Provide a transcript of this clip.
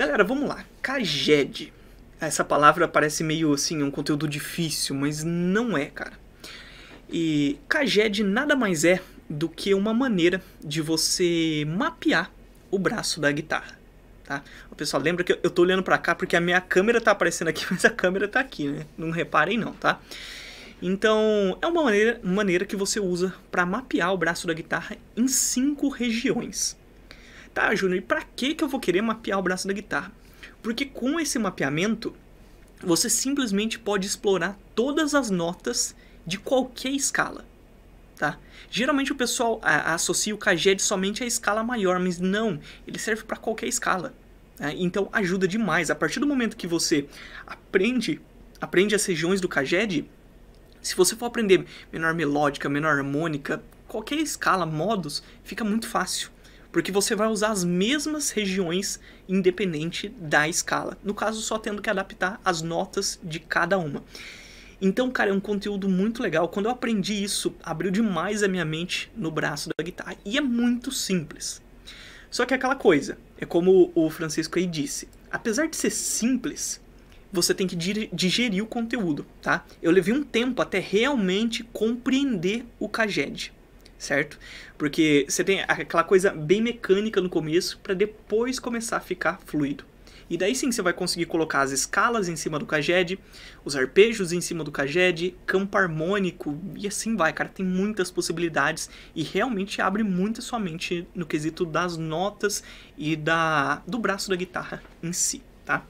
Galera, vamos lá. Caged. Essa palavra parece meio assim, um conteúdo difícil, mas não é, cara. E Caged nada mais é do que uma maneira de você mapear o braço da guitarra. Tá? O pessoal lembra que eu estou olhando para cá porque a minha câmera está aparecendo aqui, mas a câmera está aqui, né? Não reparem não, tá? Então, é uma maneira, maneira que você usa para mapear o braço da guitarra em cinco regiões. Tá, Júnior, e pra que eu vou querer mapear o braço da guitarra? Porque com esse mapeamento, você simplesmente pode explorar todas as notas de qualquer escala. Tá? Geralmente o pessoal a, associa o Caged somente à escala maior, mas não, ele serve para qualquer escala. Né? Então ajuda demais. A partir do momento que você aprende, aprende as regiões do Caged, se você for aprender menor melódica, menor harmônica, qualquer escala, modos, fica muito fácil porque você vai usar as mesmas regiões independente da escala. No caso, só tendo que adaptar as notas de cada uma. Então, cara, é um conteúdo muito legal. Quando eu aprendi isso, abriu demais a minha mente no braço da guitarra. E é muito simples. Só que é aquela coisa, é como o Francisco aí disse, apesar de ser simples, você tem que digerir o conteúdo, tá? Eu levei um tempo até realmente compreender o Caged certo? Porque você tem aquela coisa bem mecânica no começo para depois começar a ficar fluido. E daí sim você vai conseguir colocar as escalas em cima do caged, os arpejos em cima do caged, campo harmônico e assim vai, cara. Tem muitas possibilidades e realmente abre muito sua mente no quesito das notas e da, do braço da guitarra em si, tá?